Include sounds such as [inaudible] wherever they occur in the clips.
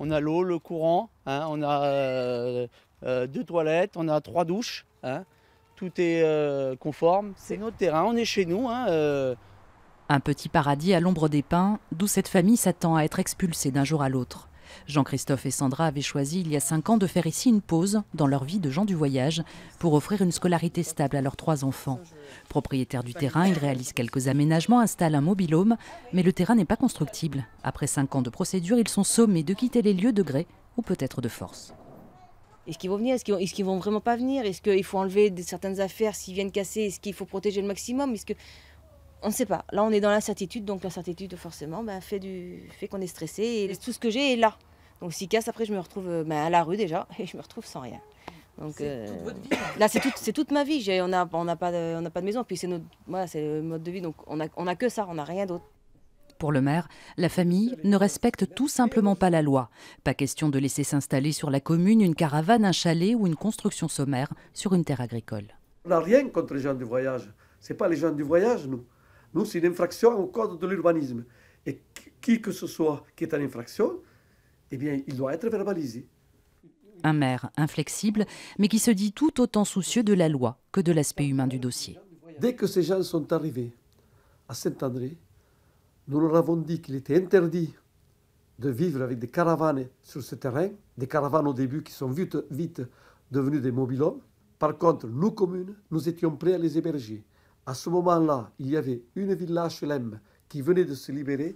on a l'eau, le courant, hein, on a euh, euh, deux toilettes, on a trois douches. Hein. tout est euh, conforme, c'est notre terrain, on est chez nous. Hein, un petit paradis à l'ombre des pins, d'où cette famille s'attend à être expulsée d'un jour à l'autre. Jean-Christophe et Sandra avaient choisi il y a cinq ans de faire ici une pause dans leur vie de gens du voyage pour offrir une scolarité stable à leurs trois enfants. Propriétaires du terrain, ils réalisent quelques aménagements, installent un home, mais le terrain n'est pas constructible. Après cinq ans de procédure, ils sont sommés de quitter les lieux de gré ou peut-être de force. Est-ce qu'ils vont venir Est-ce qu'ils vont vraiment pas venir Est-ce qu'il faut enlever certaines affaires s'ils viennent casser Est-ce qu'il faut protéger le maximum est on ne sait pas. Là, on est dans l'incertitude, donc l'incertitude, forcément, ben, fait, du... fait qu'on est stressé et tout ce que j'ai est là. Donc, si casse, après, je me retrouve euh, bah, à la rue déjà [laughs] et je me retrouve sans rien. Donc, euh, toute votre vie, hein. là, c'est toute ma vie. On n'a on pas, de, pas de maison. Puis c'est voilà, le mode de vie. Donc on n'a on a que ça, on n'a rien d'autre. Pour le maire, la famille ne respecte tout simplement pas la loi. Pas question de laisser s'installer sur la commune une caravane, un chalet ou une construction sommaire sur une terre agricole. On n'a rien contre les gens du voyage. Ce pas les gens du voyage, nous. Nous, c'est une infraction au code de l'urbanisme. Et qui que ce soit qui est en infraction, eh bien, il doit être verbalisé. Un maire inflexible, mais qui se dit tout autant soucieux de la loi que de l'aspect humain du dossier. Dès que ces gens sont arrivés à Saint-André, nous leur avons dit qu'il était interdit de vivre avec des caravanes sur ce terrain, des caravanes au début qui sont vite, vite devenues des mobilhommes. Par contre, nous, communes, nous étions prêts à les héberger. À ce moment-là, il y avait une villa HLM qui venait de se libérer.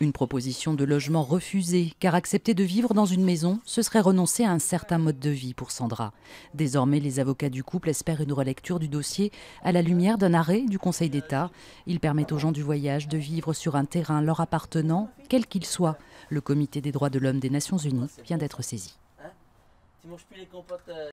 Une proposition de logement refusée, car accepter de vivre dans une maison, ce serait renoncer à un certain mode de vie pour Sandra. Désormais, les avocats du couple espèrent une relecture du dossier à la lumière d'un arrêt du Conseil d'État. Il permet aux gens du voyage de vivre sur un terrain leur appartenant, quel qu'il soit. Le Comité des droits de l'homme des Nations Unies vient d'être saisi. Hein